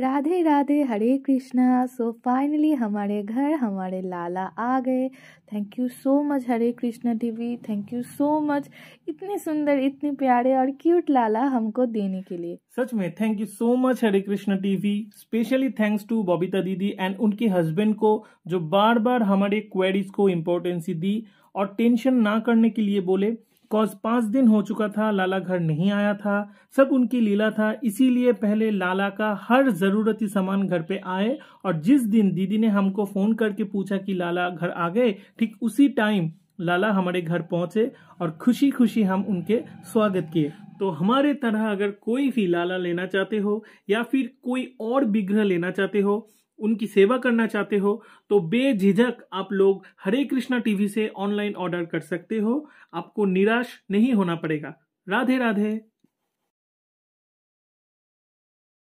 Radhe Radhe Hare Krishna so finally हमारे घर हमारे लाला आ गए thank you so much Hare Krishna TV thank you so much इतने सुंदर इतने प्यारे और क्यूट लाला हमको देने के लिए सच में thank you so much Hare Krishna TV specially thanks to Babita दीदी एंड उनके हस्बैंड को जो बार बार हमारे क्वेरीज को इम्पोर्टेंसी दी और टेंशन ना करने के लिए बोले बिकॉज पांच दिन हो चुका था लाला घर नहीं आया था सब उनकी लीला था इसीलिए पहले लाला का हर ज़रूरती सामान घर पे आए और जिस दिन दीदी ने हमको फ़ोन करके पूछा कि लाला घर आ गए ठीक उसी टाइम लाला हमारे घर पहुंचे और खुशी खुशी हम उनके स्वागत किए तो हमारे तरह अगर कोई भी लाला लेना चाहते हो या फिर कोई और विग्रह लेना चाहते हो उनकी सेवा करना चाहते हो तो बेझिझक आप लोग हरे कृष्णा टीवी से ऑनलाइन ऑर्डर कर सकते हो आपको निराश नहीं होना पड़ेगा राधे राधे